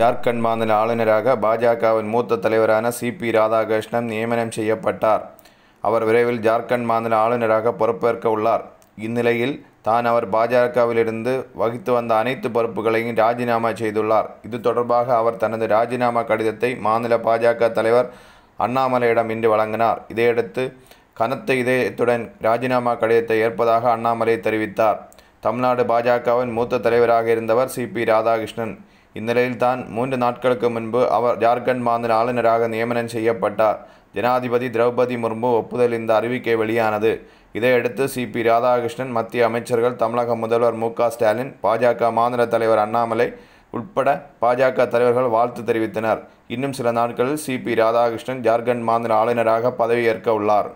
ஜார்க்கண்ட் மாநில ஆளுநராக பாஜகவின் மூத்த தலைவரான சி பி ராதாகிருஷ்ணன் நியமனம் செய்யப்பட்டார் அவர் விரைவில் ஜார்க்கண்ட் மாநில ஆளுநராக பொறுப்பேற்க உள்ளார் இந்நிலையில் தான் அவர் பாஜகவிலிருந்து வகித்து வந்த அனைத்து பொறுப்புகளையும் ராஜினாமா செய்துள்ளார் இது தொடர்பாக அவர் தனது ராஜினாமா கடிதத்தை மாநில பாஜக தலைவர் அண்ணாமலையிடம் இன்று வழங்கினார் இதையடுத்து கனத்த இதயத்துடன் ராஜினாமா கடிதத்தை ஏற்பதாக அண்ணாமலை தெரிவித்தார் தமிழ்நாடு பாஜகவின் மூத்த தலைவராக இருந்தவர் சி பி ராதாகிருஷ்ணன் இந்நிலையில்தான் மூன்று நாட்களுக்கு முன்பு அவர் ஜார்க்கண்ட் மாநில ஆளுநராக நியமனம் செய்யப்பட்டார் ஜனாதிபதி திரௌபதி முர்மு ஒப்புதல் இந்த அறிவிக்கை வெளியானது இதையடுத்து சிபி ராதாகிருஷ்ணன் மத்திய அமைச்சர்கள் தமிழக முதல்வர் மு ஸ்டாலின் பாஜக மாநில தலைவர் அண்ணாமலை உட்பட பாஜக தலைவர்கள் வாழ்த்து தெரிவித்தனர் இன்னும் சில நாட்களில் சிபி ராதாகிருஷ்ணன் ஜார்க்கண்ட் மாநில ஆளுநராக பதவியேற்க உள்ளார்